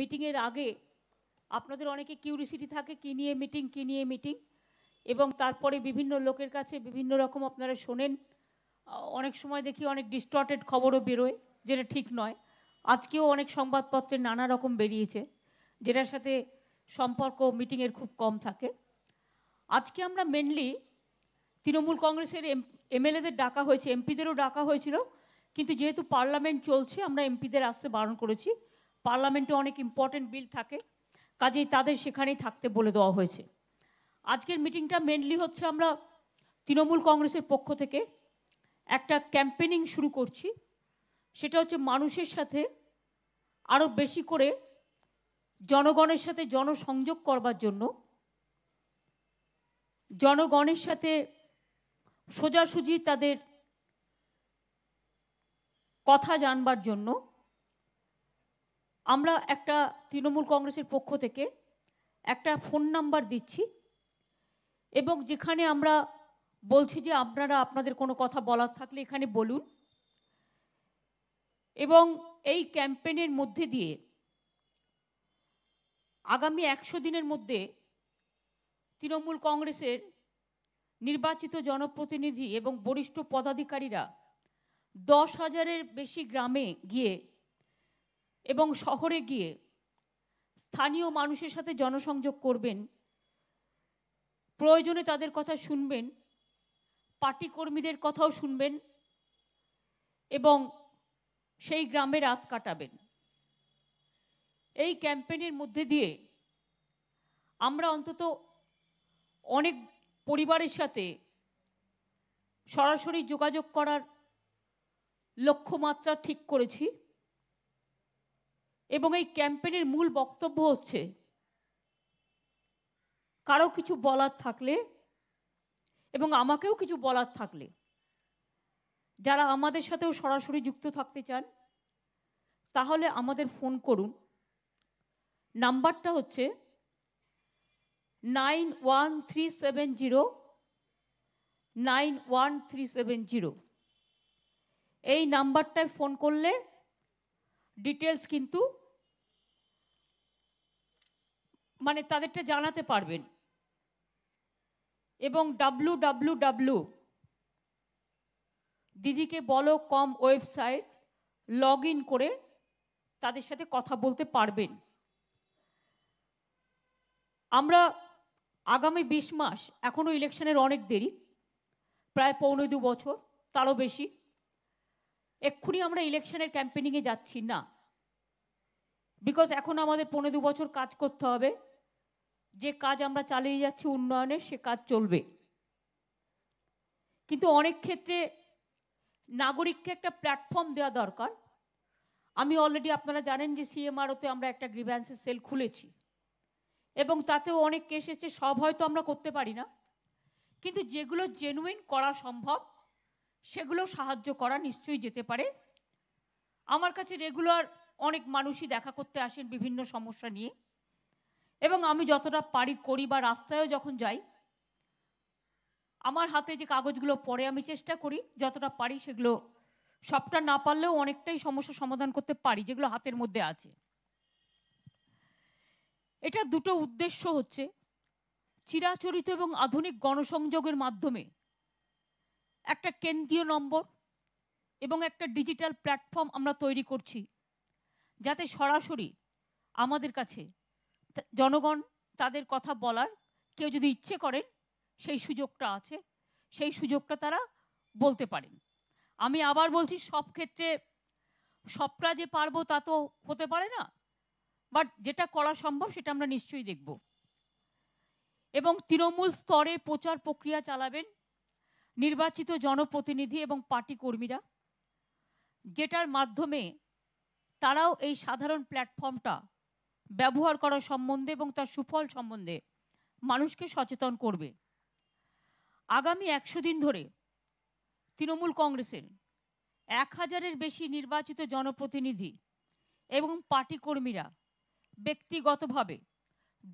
মিটিংয়ের আগে আপনাদের অনেকে কিউরিসিটি থাকে কি নিয়ে মিটিং কি নিয়ে মিটিং এবং তারপরে বিভিন্ন লোকের কাছে বিভিন্ন রকম আপনারা শোনেন অনেক সময় দেখি অনেক ডিস্টর্টেড খবরও বেরোয় যেটা ঠিক নয় আজকেও অনেক সংবাদপত্রে নানা রকম বেরিয়েছে যেটার সাথে সম্পর্ক মিটিংয়ের খুব কম থাকে আজকে আমরা মেনলি তৃণমূল কংগ্রেসের এমএলএদের ডাকা হয়েছে এমপিদেরও ডাকা হয়েছিল কিন্তু যেহেতু পার্লামেন্ট চলছে আমরা এমপিদের আসতে বারণ করেছি পার্লামেন্টে অনেক ইম্পর্টেন্ট বিল থাকে কাজেই তাদের সেখানেই থাকতে বলে দেওয়া হয়েছে আজকের মিটিংটা মেনলি হচ্ছে আমরা তৃণমূল কংগ্রেসের পক্ষ থেকে একটা ক্যাম্পেনিং শুরু করছি সেটা হচ্ছে মানুষের সাথে আরও বেশি করে জনগণের সাথে জনসংযোগ করবার জন্য জনগণের সাথে সোজাসুজি তাদের কথা জানবার জন্য আমরা একটা তৃণমূল কংগ্রেসের পক্ষ থেকে একটা ফোন নাম্বার দিচ্ছি এবং যেখানে আমরা বলছি যে আপনারা আপনাদের কোনো কথা বলার থাকলে এখানে বলুন এবং এই ক্যাম্পেনের মধ্যে দিয়ে আগামী একশো দিনের মধ্যে তৃণমূল কংগ্রেসের নির্বাচিত জনপ্রতিনিধি এবং বরিষ্ঠ পদাধিকারীরা দশ হাজারের বেশি গ্রামে গিয়ে এবং শহরে গিয়ে স্থানীয় মানুষের সাথে জনসংযোগ করবেন প্রয়োজনে তাদের কথা শুনবেন পার্টি কর্মীদের কথাও শুনবেন এবং সেই গ্রামে রাত কাটাবেন এই ক্যাম্পেইনের মধ্যে দিয়ে আমরা অন্তত অনেক পরিবারের সাথে সরাসরি যোগাযোগ করার লক্ষ্যমাত্রা ঠিক করেছি এবং এই ক্যাম্পেনের মূল বক্তব্য হচ্ছে কারো কিছু বলার থাকলে এবং আমাকেও কিছু বলার থাকলে যারা আমাদের সাথেও সরাসরি যুক্ত থাকতে চান তাহলে আমাদের ফোন করুন নাম্বারটা হচ্ছে nine one three seven zero nine one three seven zero এই নাম্বারটায় ফোন করলে ডিটেলস কিন্তু মানে তাদেরটা জানাতে পারবেন এবং ডাব্লু ডাব্লু ডাব্লু দিদিকে বলো কম ওয়েবসাইট লগ ইন করে তাদের সাথে কথা বলতে পারবেন আমরা আগামী বিশ মাস এখনও ইলেকশনের অনেক দেরি প্রায় পৌনে দু বছর তারও বেশি এক্ষুনি আমরা ইলেকশনের ক্যাম্পেনিংয়ে যাচ্ছি না বিকজ এখন আমাদের পনেরো দু বছর কাজ করতে হবে যে কাজ আমরা চালিয়ে যাচ্ছি উন্নয়নে সে কাজ চলবে কিন্তু অনেক ক্ষেত্রে নাগরিককে একটা প্ল্যাটফর্ম দেওয়া দরকার আমি অলরেডি আপনারা জানেন যে সিএমআরওতে আমরা একটা গ্রিভ্যান্সের সেল খুলেছি এবং তাতেও অনেক কেস এসেছে সব হয়তো আমরা করতে পারি না কিন্তু যেগুলো জেনুইন করা সম্ভব সেগুলো সাহায্য করা নিশ্চয়ই যেতে পারে আমার কাছে রেগুলার অনেক মানুষই দেখা করতে আসেন বিভিন্ন সমস্যা নিয়ে এবং আমি যতটা পারি করি বা রাস্তায়ও যখন যাই আমার হাতে যে কাগজগুলো পড়ে আমি চেষ্টা করি যতটা পারি সেগুলো সবটা না পারলেও অনেকটাই সমস্যা সমাধান করতে পারি যেগুলো হাতের মধ্যে আছে এটা দুটো উদ্দেশ্য হচ্ছে চিরাচরিত এবং আধুনিক গণসংযোগের মাধ্যমে একটা কেন্দ্রীয় নম্বর এবং একটা ডিজিটাল প্ল্যাটফর্ম আমরা তৈরি করছি যাতে সরাসরি আমাদের কাছে জনগণ তাদের কথা বলার কেউ যদি ইচ্ছে করেন সেই সুযোগটা আছে সেই সুযোগটা তারা বলতে পারেন আমি আবার বলছি সব ক্ষেত্রে সবটা যে পারবো তা তো হতে পারে না বাট যেটা করা সম্ভব সেটা আমরা নিশ্চয়ই দেখব এবং তৃণমূল স্তরে প্রচার প্রক্রিয়া চালাবেন নির্বাচিত জনপ্রতিনিধি এবং পার্টি কর্মীরা যেটার মাধ্যমে তারাও এই সাধারণ প্ল্যাটফর্মটা ব্যবহার করা সম্বন্ধে এবং তার সুফল সম্বন্ধে মানুষকে সচেতন করবে আগামী একশো দিন ধরে তৃণমূল কংগ্রেসের এক হাজারের বেশি নির্বাচিত জনপ্রতিনিধি এবং পার্টি কর্মীরা ব্যক্তিগতভাবে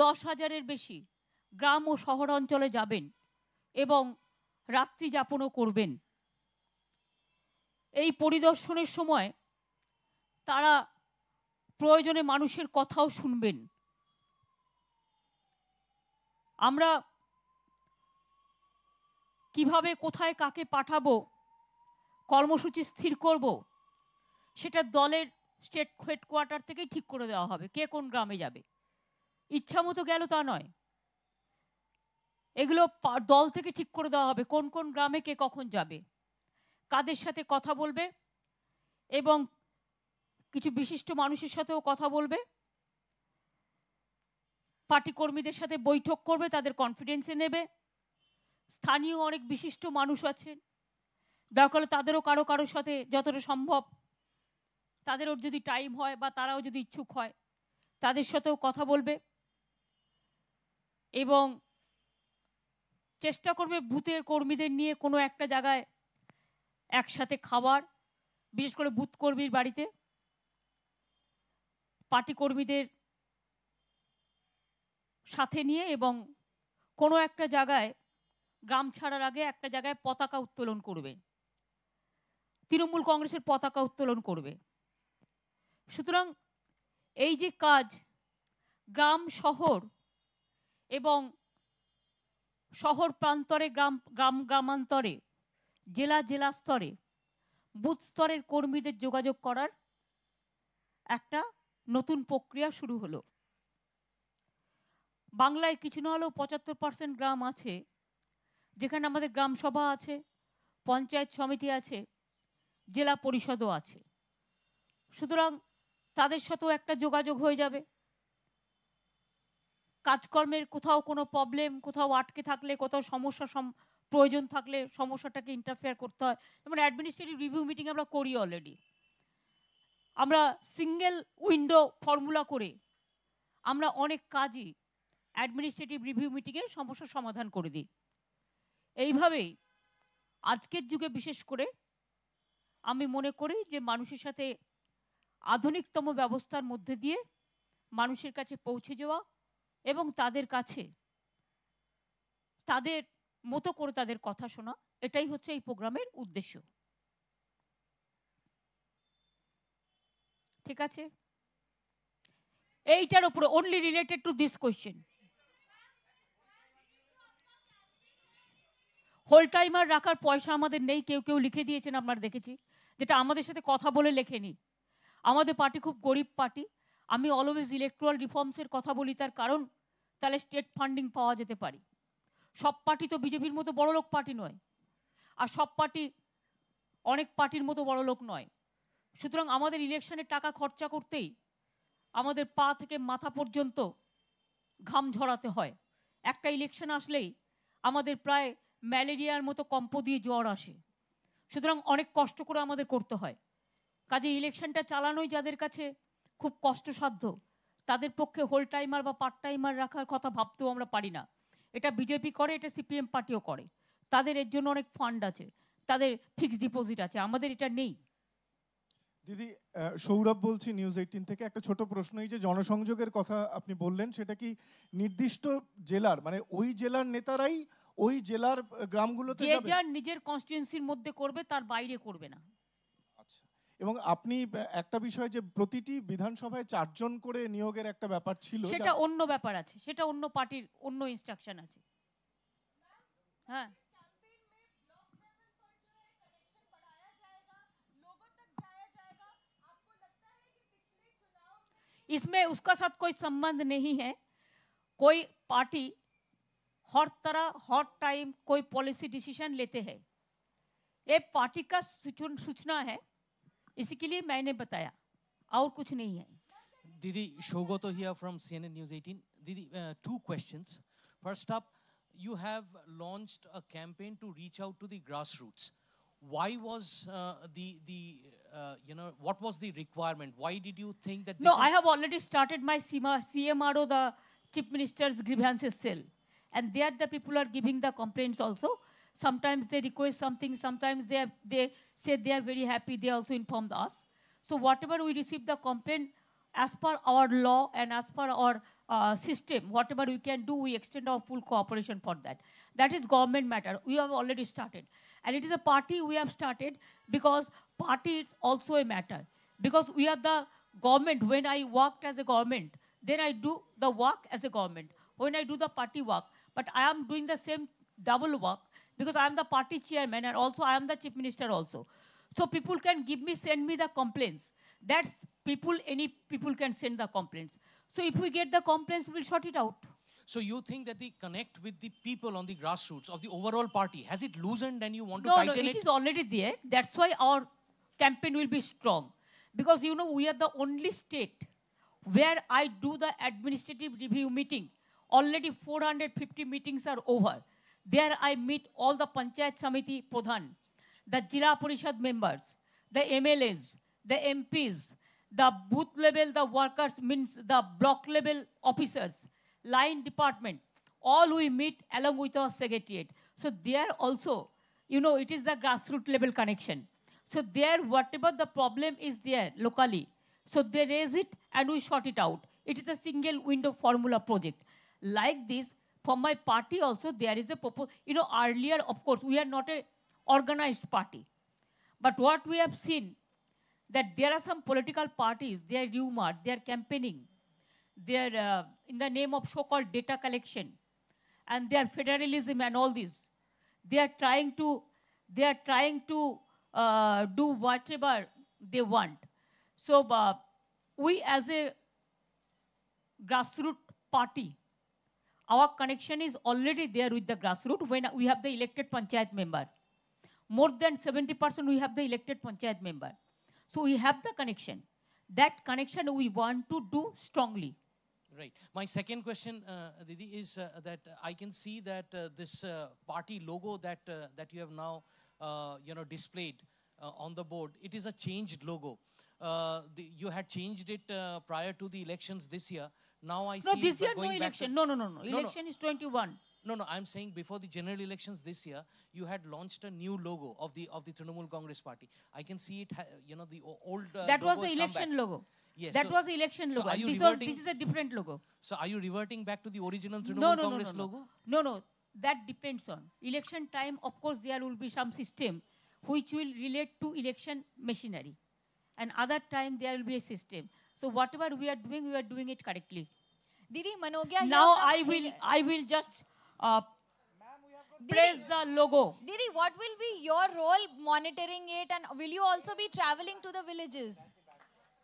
দশ হাজারের বেশি গ্রাম ও শহর অঞ্চলে যাবেন এবং রাত্রি যাপনও করবেন এই পরিদর্শনের সময় তারা প্রয়োজনে মানুষের কথাও শুনবেন আমরা কিভাবে কোথায় কাকে পাঠাবো কর্মসূচি স্থির করব সেটা দলের স্টেট হেডকোয়ার্টার থেকেই ঠিক করে দেওয়া হবে কে কোন গ্রামে যাবে ইচ্ছা মতো গেল তা নয় এগুলো দল থেকে ঠিক করে দেওয়া হবে কোন কোন গ্রামে কে কখন যাবে কাদের সাথে কথা বলবে এবং কিছু বিশিষ্ট মানুষের সাথেও কথা বলবে পার্টি কর্মীদের সাথে বৈঠক করবে তাদের কনফিডেন্সে নেবে স্থানীয় অনেক বিশিষ্ট মানুষ আছেন দরকার তাদেরও কারো কারোর সাথে যতটা সম্ভব তাদেরও যদি টাইম হয় বা তারাও যদি ইচ্ছুক হয় তাদের সাথেও কথা বলবে এবং চেষ্টা করবে বুথের কর্মীদের নিয়ে কোনো একটা জায়গায় একসাথে খাবার বিশেষ করে বুথ কর্মীর বাড়িতে পার্টি কর্মীদের সাথে নিয়ে এবং কোনো একটা জায়গায় গ্রাম ছাড়ার আগে একটা জায়গায় পতাকা উত্তোলন করবে তৃণমূল কংগ্রেসের পতাকা উত্তোলন করবে সুতরাং এই যে কাজ গ্রাম শহর এবং শহর প্রান্তরে গ্রাম গ্রাম গ্রামান্তরে জেলা জেলা স্তরে বুথ স্তরের কর্মীদের যোগাযোগ করার একটা নতুন প্রক্রিয়া শুরু হলো বাংলায় কিছু না হলেও পঁচাত্তর পার্সেন্ট গ্রাম আছে যেখানে আমাদের গ্রাম সভা আছে পঞ্চায়েত সমিতি আছে জেলা পরিষদও আছে সুতরাং তাদের সাথেও একটা যোগাযোগ হয়ে যাবে কাজকর্মের কোথাও কোনো প্রবলেম কোথাও আটকে থাকলে কোথাও সমস্যা প্রয়োজন থাকলে সমস্যাটাকে ইন্টারফেয়ার করতে হয় যেমন অ্যাডমিনিস্ট্রেটিভ রিভিউ মিটিং আমরা করি অলরেডি আমরা সিঙ্গেল উইন্ডো ফর্মুলা করে আমরা অনেক কাজই অ্যাডমিনিস্ট্রেটিভ রিভিউ মিটিংয়ে সমস্যার সমাধান করে দিই এইভাবেই আজকের যুগে বিশেষ করে আমি মনে করি যে মানুষের সাথে আধুনিকতম ব্যবস্থার মধ্যে দিয়ে মানুষের কাছে পৌঁছে যাওয়া এবং তাদের কাছে তাদের মতো করে তাদের কথা শোনা এটাই হচ্ছে এই প্রোগ্রামের উদ্দেশ্য ঠিক আছে এইটার উপরে only related to this question whole timer রাখার পয়সা আমাদের নেই কেউ কেউ লিখে দিয়েছেন আপনারা দেখেছি যেটা আমাদের সাথে কথা বলে লেখেনি আমাদের পার্টি খুব গরিব পার্টি আমি অলওয়েজ ইলেকট্রাল রিফর্মসের কথা বলি তার কারণ তাহলে স্টেট ফান্ডিং পাওয়া যেতে পারে সব পার্টি তো বিজেপির মতো বড় লোক পার্টি নয় আর সব পার্টি অনেক পার্টির মতো বড় লোক নয় সুতরাং আমাদের ইলেকশনের টাকা খরচা করতেই আমাদের পা থেকে মাথা পর্যন্ত ঘাম ঝরাতে হয় একটা ইলেকশন আসলেই আমাদের প্রায় ম্যালেরিয়ার মতো কম্প দিয়ে জ্বর আসে সুতরাং অনেক কষ্ট করে আমাদের করতে হয় কাজে ইলেকশনটা চালানোই যাদের কাছে খুব কষ্টসাধ্য তাদের পক্ষে হোল টাইমার বা পার্ট টাইমার রাখার কথা ভাবতেও আমরা পারি না এটা বিজেপি করে এটা সিপিএম পার্টিও করে তাদের এর জন্য অনেক ফান্ড আছে তাদের ফিক্সড ডিপোজিট আছে আমাদের এটা নেই দিদি সৌরভ বলছি নিউজ এইটিন থেকে একটা ছোট প্রশ্ন এই যে জনসংযোগের কথা আপনি বললেন সেটা কি নির্দিষ্ট জেলার মানে ওই জেলার নেতারাই ওই জেলার গ্রামগুলোতে যে যার নিজের কনস্টিটিউয়েন্সির মধ্যে করবে তার বাইরে করবে না আচ্ছা এবং আপনি একটা বিষয় যে প্রতিটি বিধানসভায় চারজন করে নিয়োগের একটা ব্যাপার ছিল সেটা অন্য ব্যাপার আছে সেটা অন্য পার্টির অন্য ইনস্ট্রাকশন আছে হ্যাঁ इसमें उसका साथ कोई संबंध नहीं है कोई पार्टी हर तरह हर टाइम कोई पॉलिसी डिसीजन लेते हैं ये पार्टी का सूचना है इसी के लिए मैंने बताया और कुछ नहीं है दीदी Sougata here from CNN news 18 दीदी two questions first up you have launched a campaign to reach out to the grass roots why was uh, the the uh, you know what was the requirement? Why did you think that? no, I have already started my CMA, CMRO, the Chief Minister's grievances cell, and there the people are giving the complaints also. Sometimes they request something. Sometimes they have, they say they are very happy. They also informed us. So whatever we receive the complaint, as per our law and as per our uh, system, whatever we can do, we extend our full cooperation for that. That is government matter. We have already started. And it is a party we have started because party is also a matter. Because we are the government, when I worked as a government, then I do the work as a government. When I do the party work, but I am doing the same double work because I am the party chairman and also I am the chief minister also. So people can give me, send me the complaints. That's people, any people can send the complaints. So if we get the complaints, we'll sort it out. So you think that they connect with the people on the grassroots of the overall party? Has it loosened and you want no, to tighten no, it? No, it is already there. That's why our campaign will be strong. Because, you know, we are the only state where I do the administrative review meeting. Already 450 meetings are over. There I meet all the Panchayat Samiti Pradhan, the Jila Parishad members, the MLAs, the MPs, the booth level, the workers, means the block level officers, line department, all we meet along with our secretariat. So there also, you know, it is the grassroots level connection. So there, whatever the problem is there locally, so they raise it and we sort it out. It is a single window formula project. Like this, for my party also, there is a proposal. You know, earlier, of course, we are not a organized party. But what we have seen, that there are some political parties, they are rumoured, they are campaigning, their, uh, in the name of so-called data collection and their federalism and all this, they are trying to, they are trying to uh, do whatever they want. So uh, we as a grassroots party, our connection is already there with the grassroots when we have the elected panchayat member. More than 70% we have the elected panchayat member. So we have the connection. That connection we want to do strongly. Right. My second question, uh, Didi, is uh, that I can see that uh, this uh, party logo that uh, that you have now, uh, you know, displayed on the board, it is a changed logo. The, you had changed it prior to the elections this year. Now I no, see. No, this year no election. No, no, no, no. Election no, no. is 21. No, no. I'm saying before the general elections this year, you had launched a new logo of the of the Trinamool Congress Party. I can see it. You know, the old that was the election logo. Yes. That so, was the election logo. So this, was, this is a different logo. So are you reverting back to the original Trinamool no, no, Congress no, no, logo? No, no. That depends on election time. Of course, there will be some system which will relate to election machinery, and other time there will be a system. So whatever we are doing, we are doing it correctly. Didi Manogya. Now I will, I will just. Uh, praise the logo. Didi, what will be your role monitoring it and will you also be traveling to the villages?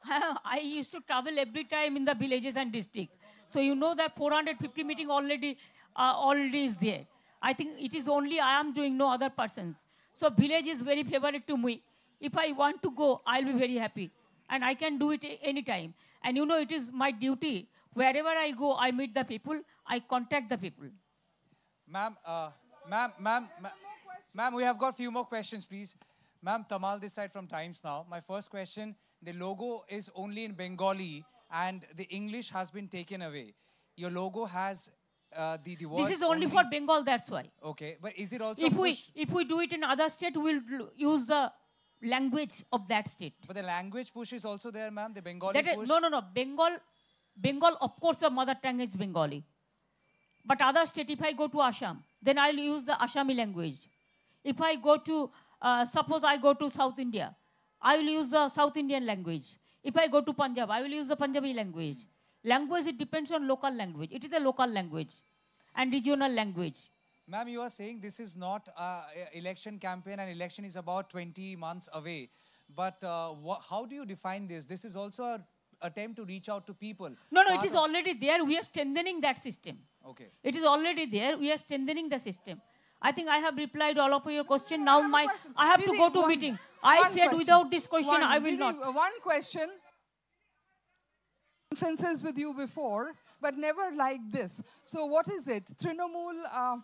I used to travel every time in the villages and district. So you know that 450 meeting already uh, already is there. I think it is only I am doing, no other persons. So village is very favorite to me. If I want to go, I'll be very happy. And I can do it any time. And you know, it is my duty. Wherever I go, I meet the people. I contact the people. Ma'am, uh, ma'am, ma'am, ma'am, we have got few more questions, please. Ma'am, Tamal this side from Times Now. My first question the logo is only in Bengali and the English has been taken away. Your logo has uh, the, the words This is only, for Bengal, that's why. Okay, but is it also if we if we do it in other state, we'll use the language of that state. But the language push is also there, ma'am. The Bengali that push. Is, no, no, no. Bengal, Bengal. Of course, the mother tongue is Bengali. But other state, if I go to Assam, then I'll use the Assami language. If I go to, uh, suppose I go to South India, I will use the South Indian language. If I go to Punjab, I will use the Punjabi language. Language, it depends on local language. It is a local language and regional language. Ma'am, you are saying this is not an election campaign and election is about 20 months away. But uh, how do you define this? This is also an attempt to reach out to people. No, no, it is already there. We are strengthening that system. Okay. It is already there. We are strengthening the system. I think I have replied all of your question. now my, question. I have Didi, to go to meeting. I one said question. without this question, one. I will not. Uh, one question. Conferences with you before, but never like this. So what is it? Trinomul uh,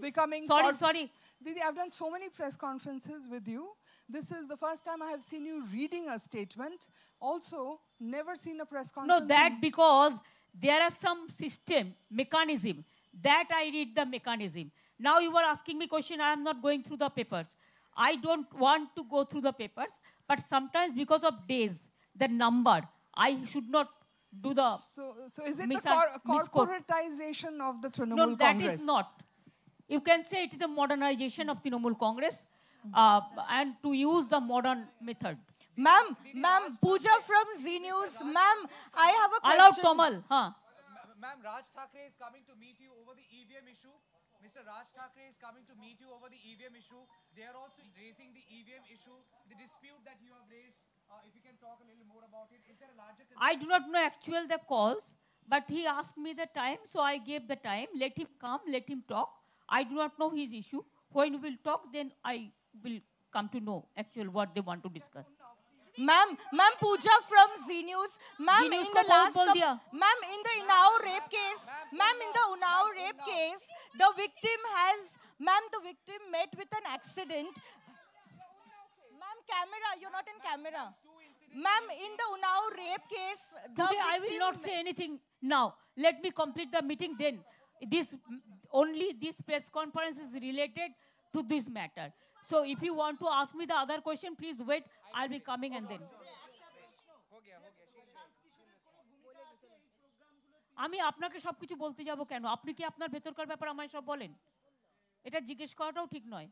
becoming... Sorry, sorry. Didi, I've done so many press conferences with you. This is the first time I have seen you reading a statement. Also, never seen a press conference. No, that because there are some system, mechanism. That I read the mechanism. Now you are asking me question, I am not going through the papers. I don't want to go through the papers, but sometimes because of days, the number, I should not do the. So, so is it the cor corporatization of the Trinamool no, Congress? No, that is not. You can say it is a modernization of Trinamool Congress uh, and to use the modern method. Ma'am, ma'am, Pooja from Z News, ma'am, I have a question. Allow Tomal, huh? Ma'am, Raj Thakre is coming to meet you over the EVM issue. Mr. Raj is coming to meet you over the EVM issue. They are also raising the EVM issue, the dispute that you have raised. Uh, if you can talk a little more about it, is there a larger... I do not know actual the cause, but he asked me the time, so I gave the time. Let him come, let him talk. I do not know his issue. When we will talk, then I will come to know actual what they want to discuss. Ma'am Pooja from Z News. Ma'am, in the last, Ma'am, in the the rape case, Ma'am, in the the rape case, the victim has, Ma'am, the victim met with an accident. Ma'am, camera, you are not in camera. Ma'am, in the Unnao rape case, Today I will not say anything now. Let me complete the meeting then. This only this press conference is related to this matter. So if you want to ask me the other question, please wait. I'll be coming and then. আমি আপনাকে সবকিছু বলতে যাব কেন আপনি কি আপনার ভেতরকার ব্যাপার আমায় সব বলেন এটা জিজ্ঞেস করাটাও ঠিক নয়